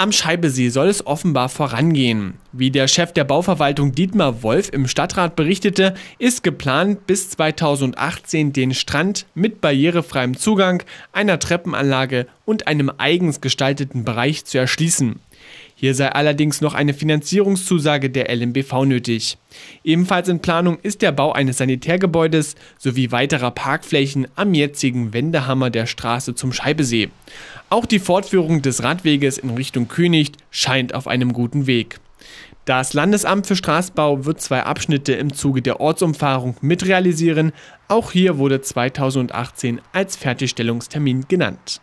Am Scheibesee soll es offenbar vorangehen. Wie der Chef der Bauverwaltung Dietmar Wolf im Stadtrat berichtete, ist geplant, bis 2018 den Strand mit barrierefreiem Zugang, einer Treppenanlage und einem eigens gestalteten Bereich zu erschließen. Hier sei allerdings noch eine Finanzierungszusage der LMBV nötig. Ebenfalls in Planung ist der Bau eines Sanitärgebäudes sowie weiterer Parkflächen am jetzigen Wendehammer der Straße zum Scheibesee. Auch die Fortführung des Radweges in Richtung König scheint auf einem guten Weg. Das Landesamt für Straßbau wird zwei Abschnitte im Zuge der Ortsumfahrung mitrealisieren. Auch hier wurde 2018 als Fertigstellungstermin genannt.